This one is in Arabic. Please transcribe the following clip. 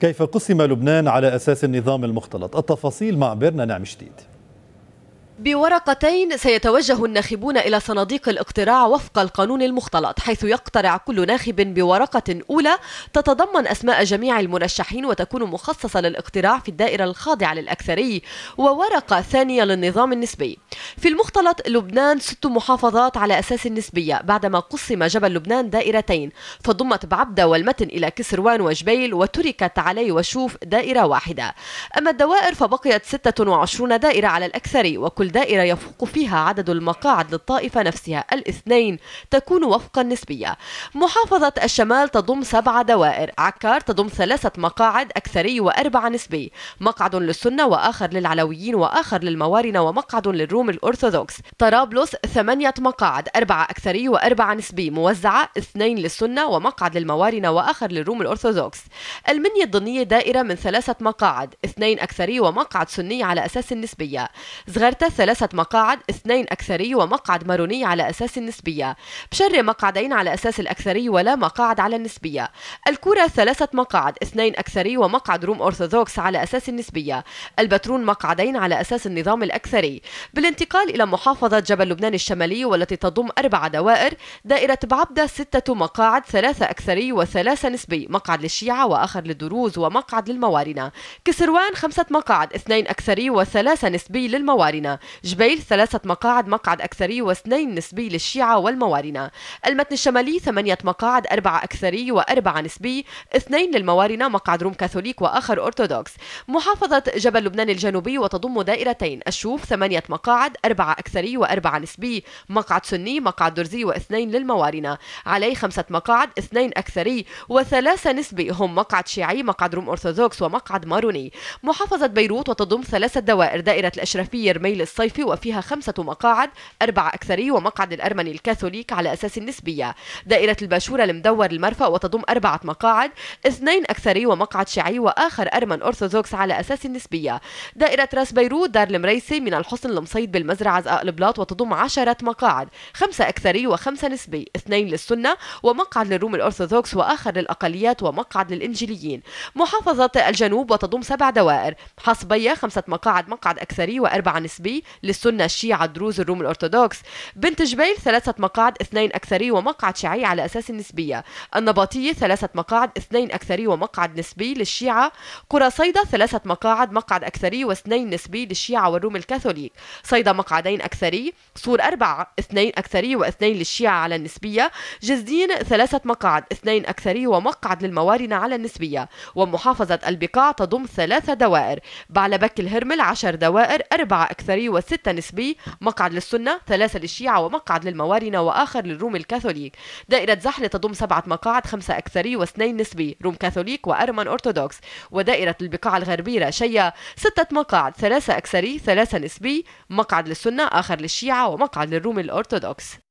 كيف قسم لبنان على أساس النظام المختلط التفاصيل مع بيرنا نعم شديد بورقتين سيتوجه الناخبون إلى صناديق الاقتراع وفق القانون المختلط حيث يقترع كل ناخب بورقة أولى تتضمن أسماء جميع المرشحين وتكون مخصصة للاقتراع في الدائرة الخاضعة للأكثري وورقة ثانية للنظام النسبي في المختلط لبنان ست محافظات على أساس النسبية بعدما قسم جبل لبنان دائرتين فضمت بعبدة والمتن إلى كسروان وجبيل وتركت علي وشوف دائرة واحدة أما الدوائر فبقيت 26 دائرة على الأكثري وكل دائرة يفوق فيها عدد المقاعد للطائفة نفسها الاثنين تكون وفق النسبية محافظة الشمال تضم سبع دوائر عكار تضم ثلاثة مقاعد أكثري وأربعة نسبي مقعد للسنة وآخر للعلويين وآخر للموارنة ومقعد للروم الأرثوذكس طرابلس ثمانية مقاعد أربعة أكثري وأربعة نسبي موزعة اثنين للسنة ومقعد للموارنة وآخر للروم الأرثوذكس المنيا الضنية دائرة من ثلاثة مقاعد اثنين أكثري ومقعد سني على أساس النسبية زغرتة ثلاثة مقاعد اثنين أكثري ومقعد ماروني على أساس النسبية بشر مقعدين على أساس الأكثري ولا مقاعد على النسبية الكرة ثلاثة مقاعد اثنين أكثري ومقعد روم أرثوذكس على أساس النسبية البترون مقعدين على أساس النظام الأكثري بالانتقال إلى محافظة جبل لبنان الشمالي والتي تضم أربع دوائر دائرة بعبدة ستة مقاعد ثلاثة أكثري وثلاثة نسبي مقعد للشيعة وآخر للدروز ومقعد للموارنة كسروان خمسة مقاعد اثنين أكثري وثلاثة نسبي للموارنة جبيل ثلاثة مقاعد مقعد أكثري واثنين نسبي للشيعة والموارنة المتن الشمالي ثمانية مقاعد أربعة أكثري وأربعة نسبي اثنين للموارنة مقعد روم كاثوليك وآخر أرثوذكس محافظة جبل لبنان الجنوبي وتضم دائرتين الشوف ثمانية مقاعد أربعة أكثري وأربعة نسبي مقعد سني مقعد درزي واثنين للموارنة عليه خمسة مقاعد اثنين أكثري وثلاثة نسبي هم مقعد شيعي مقعد روم أرثوذكس ومقعد ماروني محافظة بيروت وتضم ثلاثة دوائر دائرة الأشرفية رميل الصيف وفيها خمسة مقاعد أربع أكثري ومقعد الأرمني الكاثوليك على أساس النسبية دائرة الباشورة المدور المرفأ وتضم أربعة مقاعد اثنين أكثري ومقعد شيعي وآخر أرمن أرثوذكس على أساس النسبية دائرة راس بيروت دار المريسي من الحصن المصيد بالمزرعة عزقاء البلاط وتضم عشرة مقاعد خمسة أكثري وخمسة نسبي اثنين للسنة ومقعد للروم الأرثوذكس وآخر للأقليات ومقعد للإنجيليين محافظة الجنوب وتضم سبع دوائر حصبية خمسة مقاعد مقعد أكثري وأربعة نسبي للسنة الشيعة الدروز الروم الأرثوذكس بنت جبيل ثلاثة مقاعد اثنين أكثري ومقعد شيعي على أساس النسبية النبطية ثلاثة مقاعد اثنين أكثري ومقعد نسبي للشيعة قرى صيدا ثلاثة مقاعد مقعد أكثري واثنين نسبي للشيعة والروم الكاثوليك صيدا مقعدين أكثري صور أربعة اثنين أكثري واثنين للشيعة على النسبية جزدين ثلاثة مقاعد اثنين أكثري ومقعد للموارنة على النسبية ومحافظة البقاع تضم ثلاثة دوائر بعلبك الهرمل عشر دوائر أربعة أكثري وستة نسبي مقعد للسنة ثلاثة للشيعة ومقعد للموارنة وآخر للروم الكاثوليك دائرة زحلة تضم سبعة مقاعد خمسة أكثري واثنين نسبي روم كاثوليك وأرمن أرثوذكس ودائرة البقاع الغربية شيا ستة مقاعد ثلاثة أكثري ثلاثة نسبي مقعد للسنة آخر للشيعة ومقعد للروم الأرثوذكس